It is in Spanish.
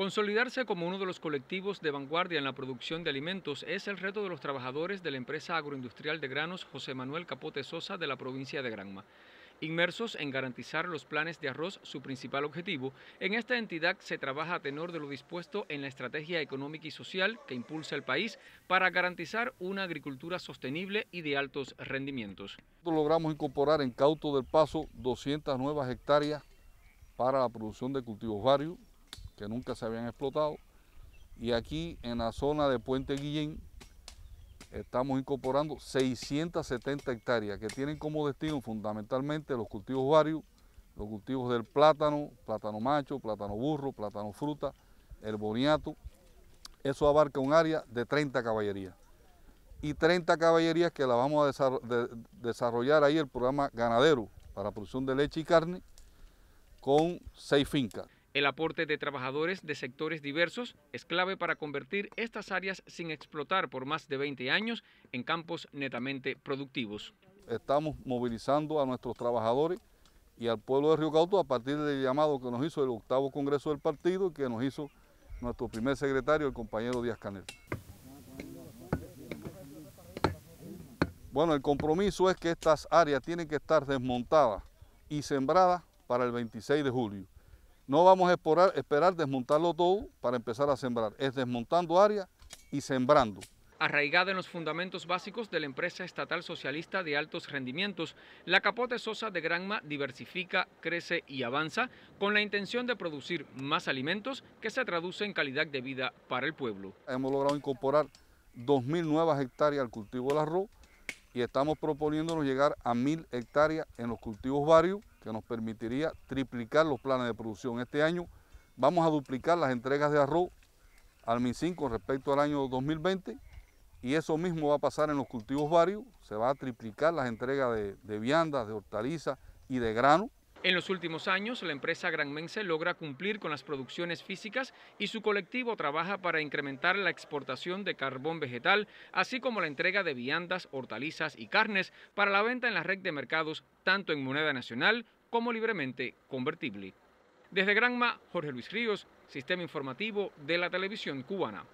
Consolidarse como uno de los colectivos de vanguardia en la producción de alimentos es el reto de los trabajadores de la empresa agroindustrial de granos José Manuel Capote Sosa de la provincia de Granma. Inmersos en garantizar los planes de arroz, su principal objetivo, en esta entidad se trabaja a tenor de lo dispuesto en la estrategia económica y social que impulsa el país para garantizar una agricultura sostenible y de altos rendimientos. logramos incorporar en Cauto del Paso 200 nuevas hectáreas para la producción de cultivos varios, que nunca se habían explotado. Y aquí en la zona de Puente Guillén estamos incorporando 670 hectáreas que tienen como destino fundamentalmente los cultivos varios, los cultivos del plátano, plátano macho, plátano burro, plátano fruta, el boniato. Eso abarca un área de 30 caballerías y 30 caballerías que las vamos a desarrollar ahí el programa ganadero para producción de leche y carne con seis fincas. El aporte de trabajadores de sectores diversos es clave para convertir estas áreas sin explotar por más de 20 años en campos netamente productivos. Estamos movilizando a nuestros trabajadores y al pueblo de Río Cauto a partir del llamado que nos hizo el octavo Congreso del Partido y que nos hizo nuestro primer secretario, el compañero Díaz Canel. Bueno, el compromiso es que estas áreas tienen que estar desmontadas y sembradas para el 26 de julio. No vamos a esperar, desmontarlo todo para empezar a sembrar. Es desmontando área y sembrando. Arraigada en los fundamentos básicos de la empresa estatal socialista de altos rendimientos, la Capote Sosa de Granma diversifica, crece y avanza con la intención de producir más alimentos que se traduce en calidad de vida para el pueblo. Hemos logrado incorporar 2.000 nuevas hectáreas al cultivo del arroz y estamos proponiéndonos llegar a 1.000 hectáreas en los cultivos varios que nos permitiría triplicar los planes de producción. Este año vamos a duplicar las entregas de arroz al MINCIN con respecto al año 2020 y eso mismo va a pasar en los cultivos varios, se va a triplicar las entregas de, de viandas, de hortalizas y de grano en los últimos años, la empresa granmense logra cumplir con las producciones físicas y su colectivo trabaja para incrementar la exportación de carbón vegetal, así como la entrega de viandas, hortalizas y carnes para la venta en la red de mercados, tanto en moneda nacional como libremente convertible. Desde Granma, Jorge Luis Ríos, Sistema Informativo de la Televisión Cubana.